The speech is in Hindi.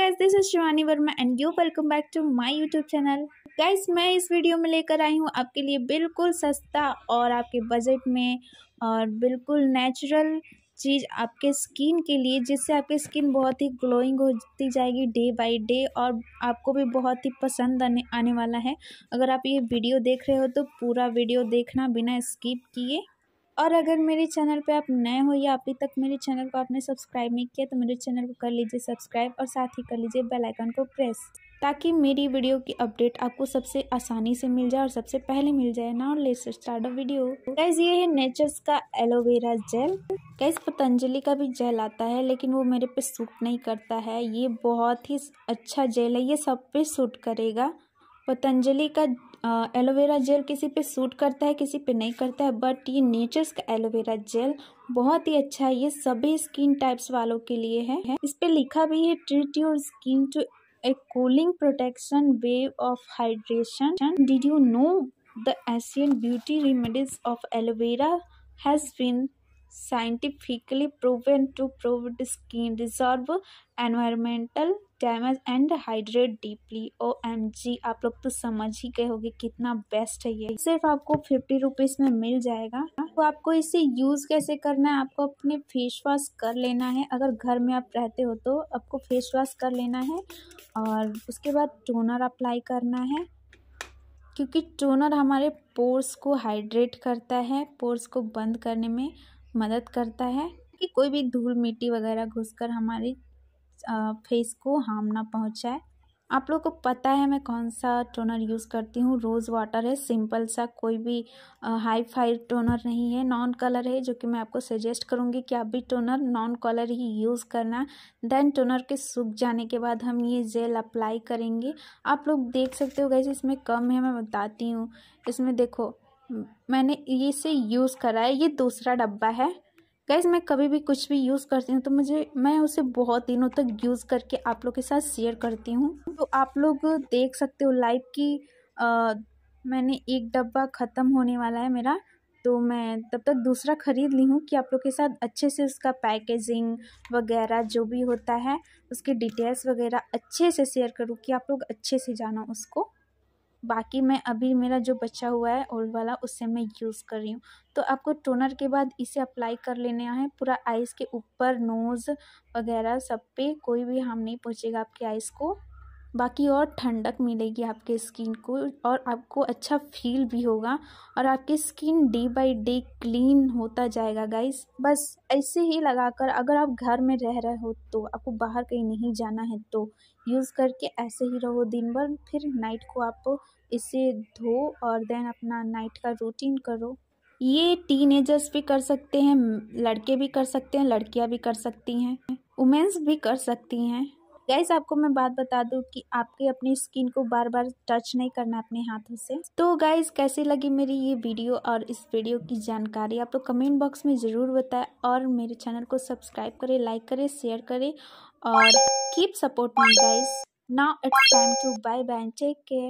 guys this is Shivani Verma and you welcome back to my YouTube channel guys मैं इस वीडियो में लेकर आई हूँ आपके लिए बिल्कुल सस्ता और आपके बजट में और बिल्कुल नेचुरल चीज़ आपके स्किन के लिए जिससे आपकी स्किन बहुत ही ग्लोइंग होती जाएगी डे बाय डे और आपको भी बहुत ही पसंद आने आने वाला है अगर आप ये वीडियो देख रहे हो तो पूरा वीडियो देखना बिना स्किप किए और अगर मेरे चैनल पे आप नए हो या अभी तक मेरे चैनल को आपने सब्सक्राइब नहीं किया तो मेरे चैनल को कर लीजिए सब्सक्राइब और साथ ही कर लीजिए बेल आइकन को प्रेस ताकि मेरी वीडियो की अपडेट आपको सबसे आसानी से मिल जाए और सबसे पहले मिल जाए ना और लेट्स स्टार्ट वीडियो गैस ये है नेचर्स का एलोवेरा जेल गैस पतंजलि का भी जेल आता है लेकिन वो मेरे पे सूट नहीं करता है ये बहुत ही अच्छा जेल है ये सब पे सूट करेगा पतंजलि का एलोवेरा जेल किसी पे सूट करता है किसी पे नहीं करता है बट ये नेचर्स का एलोवेरा जेल बहुत ही अच्छा है ये सभी स्किन टाइप्स वालों के लिए है इस पे लिखा भी है treat your skin to a cooling protection wave of hydration did you know the Asian beauty remedies of aloe vera has been scientifically proven to prove skin reserve environmental damage and hydrate deeply O M G आप लोग तो समझ ही गए होगे कितना बेस्ट है ये सिर्फ आपको फिफ्टी रुपीज में मिल जाएगा तो आपको इसे यूज कैसे करना है आपको अपने फेस वॉश कर लेना है अगर घर में आप रहते हो तो आपको फेस वॉश कर लेना है और उसके बाद टोनर अप्लाई करना है क्योंकि टोनर हमारे पोर्स को हाइड्रेट करता है पोर्स को बंद करने में मदद करता है कि कोई भी धूल मिट्टी वगैरह घुसकर हमारी फेस को हार्म ना पहुँचाए आप लोग को पता है मैं कौन सा टोनर यूज़ करती हूँ रोज़ वाटर है सिंपल सा कोई भी हाई फाई टोनर नहीं है नॉन कलर है जो कि मैं आपको सजेस्ट करूँगी कि आप भी टोनर नॉन कलर ही यूज़ करना देन टोनर के सूख जाने के बाद हम ये जेल अप्लाई करेंगे आप लोग देख सकते हो गए इसमें कम है मैं बताती हूँ इसमें देखो मैंने ये यूज़ करा है ये दूसरा डब्बा है गाइज मैं कभी भी कुछ भी यूज़ करती हूँ तो मुझे मैं उसे बहुत दिनों तक यूज़ करके आप लोग के साथ शेयर करती हूँ तो आप लोग देख सकते हो लाइव की मैंने एक डब्बा ख़त्म होने वाला है मेरा तो मैं तब तक दूसरा ख़रीद ली हूँ कि आप लोग के साथ अच्छे से उसका पैकेजिंग वगैरह जो भी होता है उसके डिटेल्स वगैरह अच्छे से शेयर करूँ कि आप लोग अच्छे से जानो उसको बाकी मैं अभी मेरा जो बचा हुआ है ओल्ड वाला उससे मैं यूज़ कर रही हूँ तो आपको टोनर के बाद इसे अप्लाई कर लेना है पूरा आइज़ के ऊपर नोज़ वगैरह सब पे कोई भी हार्म नहीं पहुँचेगा आपकी आइज़ को बाकी और ठंडक मिलेगी आपके स्किन को और आपको अच्छा फील भी होगा और आपकी skin day by day clean होता जाएगा गाइस बस ऐसे ही लगाकर अगर आप घर में रह रहे हो तो आपको बाहर कहीं नहीं जाना है तो यूज़ करके ऐसे ही रहो दिन भर फिर नाइट को आप इसे धो और देन अपना नाइट का रूटीन करो ये टीनेजर्स भी कर सकते हैं लड़के भी कर सकते हैं लड़कियां भी कर सकती हैं वुमेंस भी कर सकती हैं गैस आपको मैं बात बता दूँ कि आपके अपनी स्किन को बार बार टच नहीं करना अपने हाथों से तो गैस कैसे लगी मेरी ये वीडियो और इस वीडियो की जानकारी आप लोग कमेंट बॉक्स में ज़रूर बताएं और मेरे चैनल को सब्सक्राइब करें लाइक करें शेयर करें और keep support me guys now it's time to bye bye take care